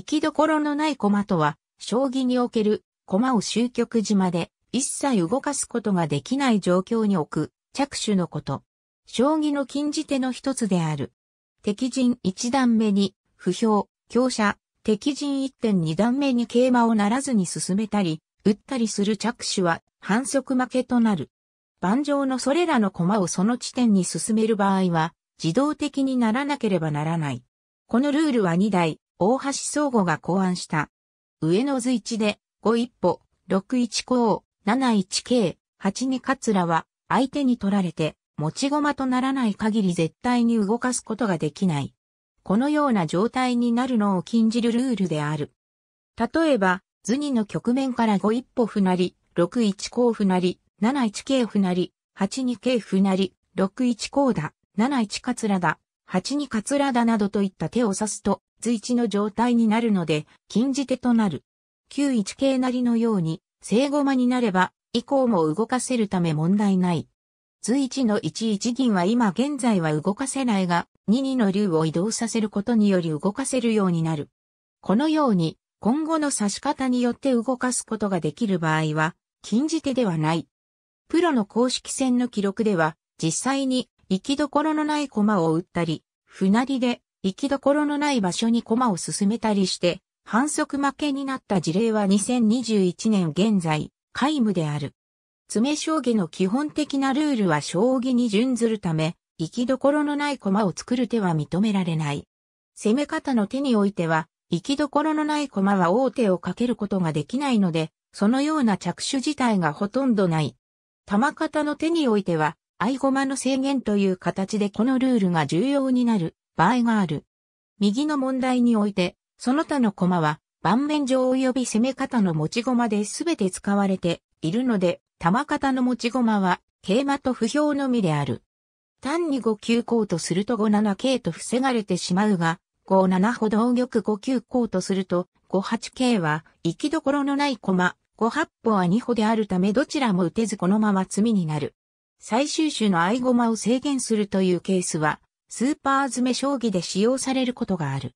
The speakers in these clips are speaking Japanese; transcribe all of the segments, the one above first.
行きどころのない駒とは、将棋における駒を終局時まで一切動かすことができない状況に置く着手のこと。将棋の禁じ手の一つである。敵陣一段目に、不評、強者、敵陣一点二段目に桂馬をならずに進めたり、打ったりする着手は反則負けとなる。盤上のそれらの駒をその地点に進める場合は、自動的にならなければならない。このルールは2台、大橋総合が考案した。上野図一で、5一歩、6一項、7一桂、8二桂は、相手に取られて、持ち駒とならない限り絶対に動かすことができない。このような状態になるのを禁じるルールである。例えば、図二の局面から5一歩歩なり、6一項歩なり、7一桂歩なり、8二桂歩なり、6一項だ、7一桂だ、8二桂だなどといった手を指すと、月1の状態になるので、禁じ手となる。91系なりのように、正駒になれば、以降も動かせるため問題ない。随一の11銀は今現在は動かせないが、22の竜を移動させることにより動かせるようになる。このように、今後の指し方によって動かすことができる場合は、禁じ手ではない。プロの公式戦の記録では、実際に行きどころのない駒を打ったり、船りで行きどころのない場所に駒を進めたりして、反則負けになった事例は2021年現在、皆無である。詰将棋の基本的なルールは将棋に準ずるため、行きどころのない駒を作る手は認められない。攻め方の手においては、行きどころのない駒は王手をかけることができないので、そのような着手自体がほとんどない。玉方の手においては、合駒の制限という形でこのルールが重要になる場合がある。右の問題において、その他の駒は、盤面上及び攻め方の持ち駒で全て使われているので、玉型の持ち駒は、桂馬と不評のみである。単に5九項とすると5七桂と防がれてしまうが、5七歩同玉5九項とすると、5八桂は、行きどころのない駒、5八歩は2歩であるためどちらも打てずこのまま詰みになる。最終手の合駒を制限するというケースは、スーパー詰め将棋で使用されることがある。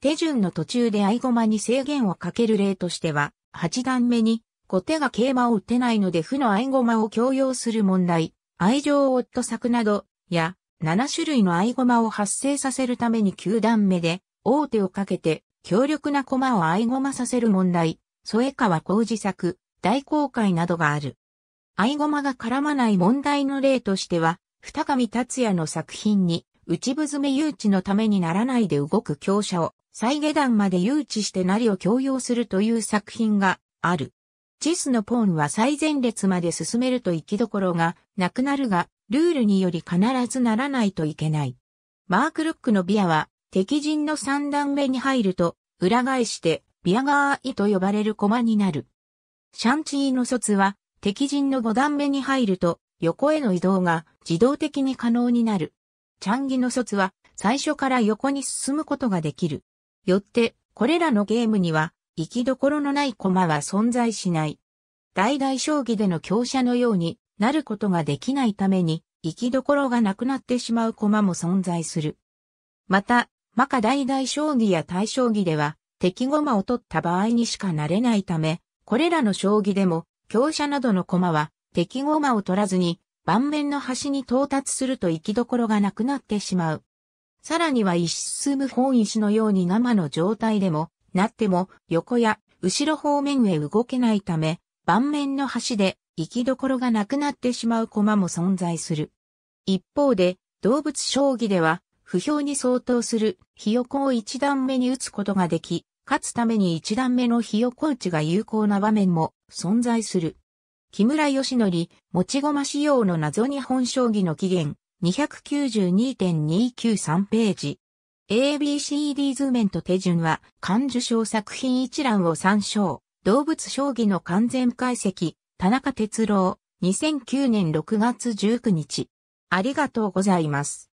手順の途中で合駒に制限をかける例としては、8段目に、後手が桂馬を打てないので負の合駒を強要する問題、愛情を夫作など、や、7種類の合駒を発生させるために9段目で、王手をかけて、強力な駒を合駒させる問題、添川工事作、大公開などがある。合駒が絡まない問題の例としては、二上達也の作品に、内部詰め誘致のためにならないで動く強者を、再下段まで誘致してなりを強要するという作品がある。チスのポーンは最前列まで進めると行きどころがなくなるが、ルールにより必ずならないといけない。マーク・ルックのビアは、敵陣の三段目に入ると、裏返して、ビアガーイと呼ばれる駒になる。シャンチーの卒は、敵陣の五段目に入ると、横への移動が自動的に可能になる。チャンギの卒は最初から横に進むことができる。よって、これらのゲームには、行きどころのない駒は存在しない。代々将棋での強者のようになることができないために、行きどころがなくなってしまう駒も存在する。また、マカ代々将棋や大将棋では、敵駒を取った場合にしかなれないため、これらの将棋でも、強者などの駒は敵駒を取らずに、盤面の端に到達すると行きどころがなくなってしまう。さらには石進む本石のように生の状態でも、なっても、横や後ろ方面へ動けないため、盤面の端で行きどころがなくなってしまう駒も存在する。一方で、動物将棋では、不評に相当するひよこを一段目に打つことができ、勝つために一段目のひよこ打ちが有効な場面も存在する。木村義則、持ち駒仕様の謎日本将棋の起源、292.293ページ。ABCD 図面と手順は、漢受賞作品一覧を参照。動物将棋の完全解析、田中哲郎、2009年6月19日。ありがとうございます。